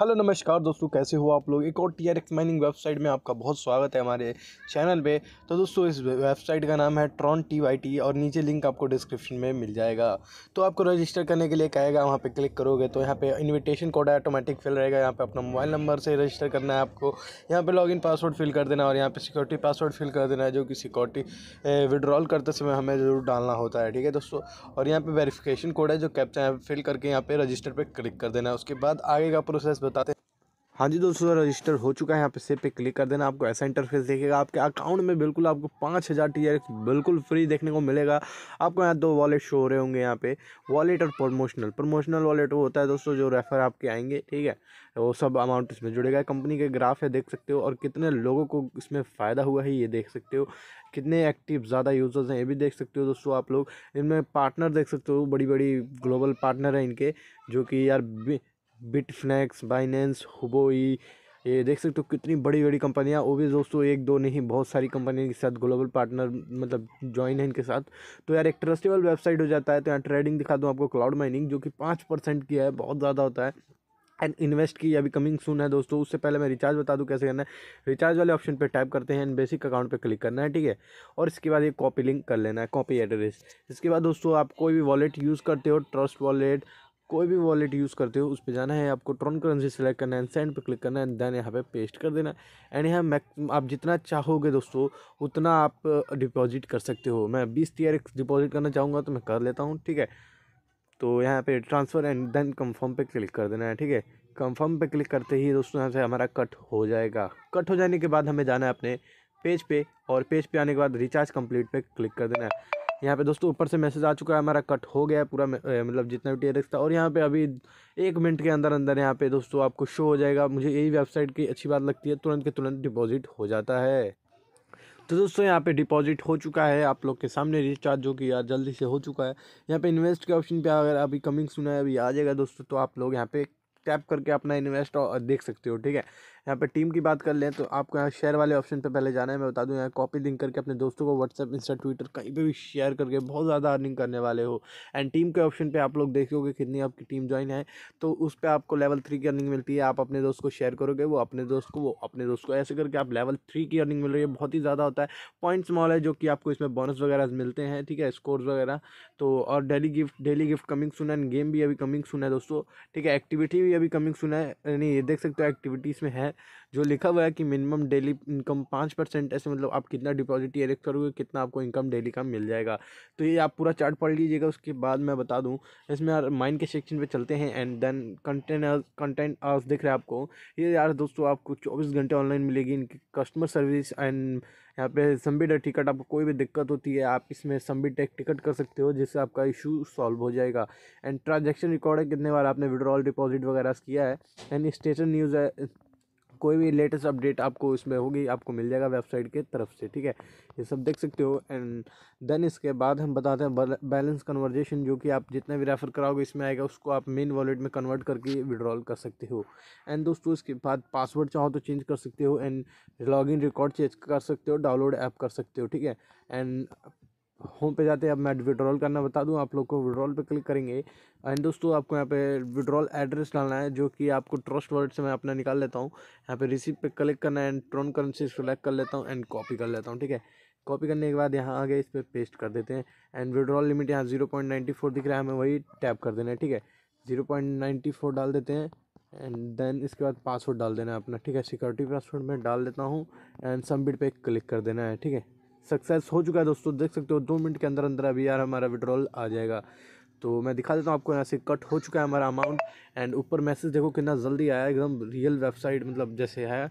hello नमस्कार दोस्तों कैसे हो आप लोग एक और T R X mining website में आपका बहुत स्वागत है हमारे चैनल पे तो दोस्तों इस वेबसाइट का नाम है ट्रॉन टी वाई टी और नीचे लिंक आपको डिस्क्रिप्शन में मिल जाएगा तो आपको रजिस्टर करने के लिए कहेगा वहाँ पे क्लिक करोगे तो यहाँ पे इनविटेशन कोड ऑटोमेटिक फिल रहेगा यहाँ पे अपना मोबाइल नंबर से रजिस्टर करना है आपको यहाँ पर लॉग पासवर्ड फिल कर देना और यहाँ पर सिक्योरिटी पासवर्ड फिल कर देना है जो कि सिक्योरिटी विड्रॉल करते समय हमें ज़रूर डालना होता है ठीक है दोस्तों और यहाँ पर वेरीफिकेशन कोड है जो कैप्चा फिल करके यहाँ पर रजिस्टर पर क्लिक कर देना है उसके बाद आगे का प्रोसेस बताते हैं हाँ जी दोस्तों रजिस्टर हो चुका है यहाँ पे सेव पे क्लिक कर देना आपको ऐसा इंटरफेस देखेगा आपके अकाउंट में बिल्कुल आपको पाँच हज़ार टी बिल्कुल फ्री देखने को मिलेगा आपको यहाँ दो वॉलेट शो हो रहे होंगे यहाँ पे वॉलेट और प्रमोशनल प्रमोशनल वॉलेट वो होता है दोस्तों जो रेफर आपके आएंगे ठीक है वो सब अमाउंट इसमें जुड़ेगा कंपनी के ग्राफ है देख सकते हो और कितने लोगों को इसमें फ़ायदा हुआ है ये देख सकते हो कितने एक्टिव ज़्यादा यूज़र्स हैं ये भी देख सकते हो दोस्तों आप लोग इनमें पार्टनर देख सकते हो बड़ी बड़ी ग्लोबल पार्टनर हैं इनके जो कि यार बिटफ्लैक्स बाइनेंस हुबोई ये देख सकते हो कितनी बड़ी बड़ी कंपनियां वो भी दोस्तों एक दो नहीं बहुत सारी कंपनियों के साथ ग्लोबल पार्टनर मतलब ज्वाइन है इनके साथ तो यार एक ट्रस्टेबल वेबसाइट हो जाता है तो यहाँ ट्रेडिंग दिखा दूँ आपको क्लाउड माइनिंग जो कि पाँच परसेंट की है बहुत ज़्यादा होता है एंड इन्वेस्ट की अभी कमिंग सून है दोस्तों उससे पहले मैं रिचार्ज बता दूँ कैसे करना है रिचार्ज वाले ऑप्शन पर टाइप करते हैं एंड बेसिक अकाउंट पर क्लिक करना है ठीक है और इसके बाद ये कॉपी लिंक कर लेना है कॉपी एड्रेस इसके बाद दोस्तों आप कोई भी वॉलेट यूज़ करते हो ट्रस्ट वॉलेट कोई भी वॉलेट यूज़ करते हो उस पर जाना है आपको ट्रॉन करेंसी सेलेक्ट करना है सेंड पर क्लिक करना है देन यहाँ पे पेस्ट कर देना एंड यहाँ मैक्स आप जितना चाहोगे दोस्तों उतना आप डिपॉजिट कर सकते हो मैं बीस टी डिपॉजिट करना चाहूँगा तो मैं कर लेता हूँ ठीक है तो यहाँ पे ट्रांसफ़र एंड देन कंफर्म पे क्लिक कर देना है ठीक है कंफर्म पे क्लिक करते ही दोस्तों यहाँ से हमारा कट हो जाएगा कट हो जाने के बाद हमें जाना है अपने पेज पे और पेज पे आने के बाद रिचार्ज कंप्लीट पे क्लिक कर देना है यहाँ पे दोस्तों ऊपर से मैसेज आ चुका है हमारा कट हो गया है पूरा मतलब जितना भी टी था और यहाँ पे अभी एक मिनट के अंदर अंदर यहाँ पे दोस्तों आपको शो हो जाएगा मुझे यही वेबसाइट की अच्छी बात लगती है तुरंत के तुरंत डिपॉजिट हो जाता है तो दोस्तों यहाँ पे डिपॉजिट हो चुका है आप लोग के सामने रिचार्ज जो कि यार जल्दी से हो चुका है यहाँ पे इन्वेस्ट के ऑप्शन पे अगर अभी कमिंग सुना है अभी आ जाएगा दोस्तों तो आप लोग यहाँ पे टैप करके अपना इन्वेस्ट देख सकते हो ठीक है यहाँ पे टीम की बात कर लें तो आपको यहाँ शेयर वाले ऑप्शन पे पहले जाना है मैं बता दूँ यहाँ कॉपी लिंक करके अपने दोस्तों को व्हाट्सअप इंस्टा ट्विटर कहीं पे भी शेयर करके बहुत ज़्यादा अर्निंग करने वाले हो एंड टीम के ऑप्शन पे आप लोग देखोगे कितनी आपकी टीम ज्वाइन है तो उस पर आपको लेवल थ्री की अर्निंग मिलती है आप अपने दोस्त को शेयर करोगे वो अपने दोस्त को वो अपने दोस्त को ऐसे करके आप लेवल थ्री की अर्निंग मिल रही है बहुत ही ज़्यादा होता है पॉइंट स्मॉल है जो कि आपको इसमें बोनस वगैरह मिलते हैं ठीक है स्कोर्स वगैरह तो और daily gift daily gift coming soon and game भी अभी कमिंग सुन है दोस्तों ठीक है एक्टिविटी भी अभी कमिंग सुना है यानी ये देख सकते हो एक्टिविटीज़ में है जो लिखा हुआ है कि मिनिमम डेली इनकम पाँच परसेंट ऐसे मतलब आप कितना डिपॉजिट ये एरेक्ट करोगे कितना आपको इनकम डेली का मिल जाएगा तो ये आप पूरा चार्ट पढ़ लीजिएगा उसके बाद मैं बता दूँ इसमें यार माइंड के सेक्शन पर चलते हैं and then container content hours दिख रहे हैं आपको ये यार दोस्तों आपको चौबीस घंटे ऑनलाइन मिलेगी इनकी कस्टमर सर्विस एंड यहाँ पे सबमिट टिकट आपको कोई भी दिक्कत होती है आप इसमें संबी एक टिकट कर सकते हो जिससे आपका इशू सॉल्व हो जाएगा एंड ट्रांजेक्शन रिकॉर्ड है कितने बार आपने विड्रॉल डिपॉजिट वगैरह किया है एंड स्टेशन न्यूज़ है कोई भी लेटेस्ट अपडेट आपको इसमें होगी आपको मिल जाएगा वेबसाइट के तरफ से ठीक है ये सब देख सकते हो एंड देन इसके बाद हम बताते हैं बैलेंस कन्वर्जेशन जो कि आप जितना भी रेफर कराओगे इसमें आएगा उसको आप मेन वॉलेट में कन्वर्ट करके विड्रॉल कर सकते हो एंड दोस्तों इसके बाद पासवर्ड चाहो तो चेंज कर सकते हो एंड लॉगिन रिकॉर्ड चेंज कर सकते हो डाउनलोड ऐप कर सकते हो ठीक है एंड होम पे जाते हैं अब मैं विड्रॉल करना बता दूं आप लोग को विड्रॉल पे क्लिक करेंगे एंड दोस्तों आपको यहाँ पे विड्रॉल एड्रेस डालना है जो कि आपको ट्रस्ट वर्ड से मैं अपना निकाल लेता हूँ यहाँ पे रिसीप पे क्लिक करना है एंड ट्रोन करेंसी सेलेक्ट कर लेता हूँ एंड कॉपी कर लेता हूँ ठीक है कॉपी करने के बाद यहाँ आगे इस पर पेस्ट कर देते हैं एंड विड्रॉल लिमिट यहाँ जीरो पॉइंट नाइन्टी फोर दिख रहा है हमें वही टैप कर देना है ठीक है जीरो पॉइंट नाइन्टी फोर डाल देते हैं एंड देन इसके बाद पासवर्ड डाल देना है अपना ठीक है सिक्योरिटी पासवर्ड में डाल देता हूँ एंड सबमिट पर क्लिक कर देना है ठीक है सक्सेस हो चुका है दोस्तों देख सकते हो दो मिनट के अंदर अंदर अभी यार हमारा विड्रॉल आ जाएगा तो मैं दिखा देता हूँ आपको यहाँ से कट हो चुका है हमारा अमाउंट एंड ऊपर मैसेज देखो कितना जल्दी आया एकदम रियल वेबसाइट मतलब जैसे है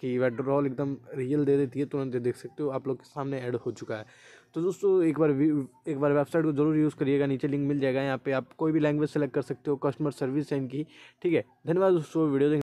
कि वेड्रॉल एकदम रियल दे देती है तो तुरंत देख सकते हो आप लोग के सामने ऐड हो चुका है तो दोस्तों एक बार एक बार वेबसाइट को ज़रूर यूज़ करिएगा नीचे लिंक मिल जाएगा यहाँ पे आप कोई भी लैंग्वेज सेलेक्ट कर सकते हो कस्टमर सर्विस है इनकी ठीक है धन्यवाद दोस्तों वीडियो